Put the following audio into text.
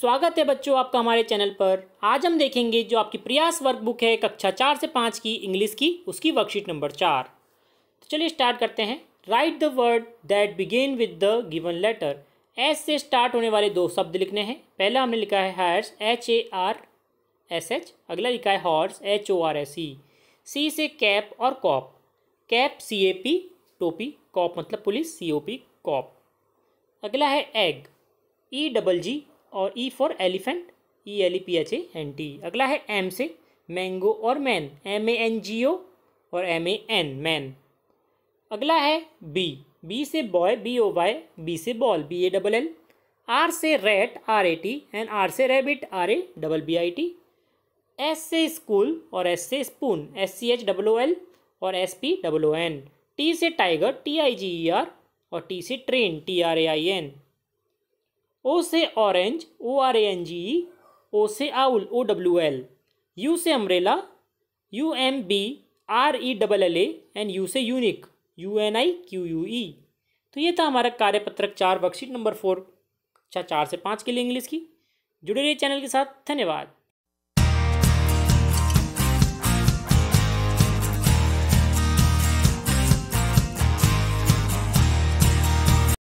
स्वागत है बच्चों आपका हमारे चैनल पर आज हम देखेंगे जो आपकी प्रयास वर्कबुक है कक्षा चार से पाँच की इंग्लिश की उसकी वर्कशीट नंबर चार तो चलिए स्टार्ट करते हैं write the word that begin with the given letter S से स्टार्ट होने वाले दो शब्द लिखने हैं पहला हमने लिखा है hares H A R S H अगला लिखा है horse H O R S E C से कैप और cop cap C A P टोपी कॉप मतलब police C O P cop अगला है एग ई डबल जी और E for elephant E L E P H A N T अगला है M से मैंगो और man M A N G O और एम ए एन मैन अगला है बी बी से boy B O Y B से ball B A double L R से rat R A T and R से rabbit R A double B I T S से school और S से spoon S C H double o L और S P double o N T से tiger T I G E R और T से train T R A I N O से orange O R A N G E O से owl O W L U से umbrella U M B R E double L A and U से unique U N I Q U E तो ये था हमारा कार्यपत्रक चार worksheet number four अच्छा चार से पाँच के लिए इंग्लिश की जुड़े रहिए चैनल के साथ धन्यवाद